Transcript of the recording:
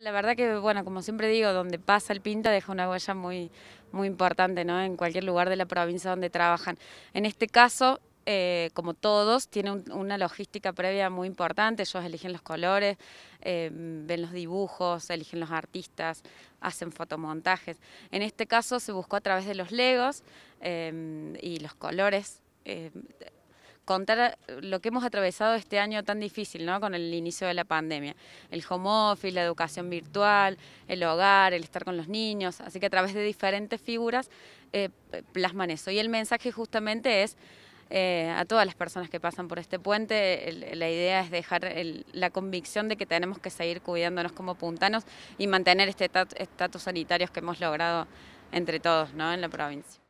La verdad que, bueno, como siempre digo, donde pasa el pinta deja una huella muy, muy importante, ¿no? En cualquier lugar de la provincia donde trabajan. En este caso, eh, como todos, tiene una logística previa muy importante. Ellos eligen los colores, eh, ven los dibujos, eligen los artistas, hacen fotomontajes. En este caso se buscó a través de los legos eh, y los colores contar eh, lo que hemos atravesado este año tan difícil, ¿no? Con el inicio de la pandemia. El home office, la educación virtual, el hogar, el estar con los niños. Así que a través de diferentes figuras eh, plasman eso. Y el mensaje justamente es eh, a todas las personas que pasan por este puente. la idea es dejar la convicción de que tenemos que seguir cuidándonos como puntanos y mantener este estatus sanitario que hemos logrado entre todos ¿no? en la provincia.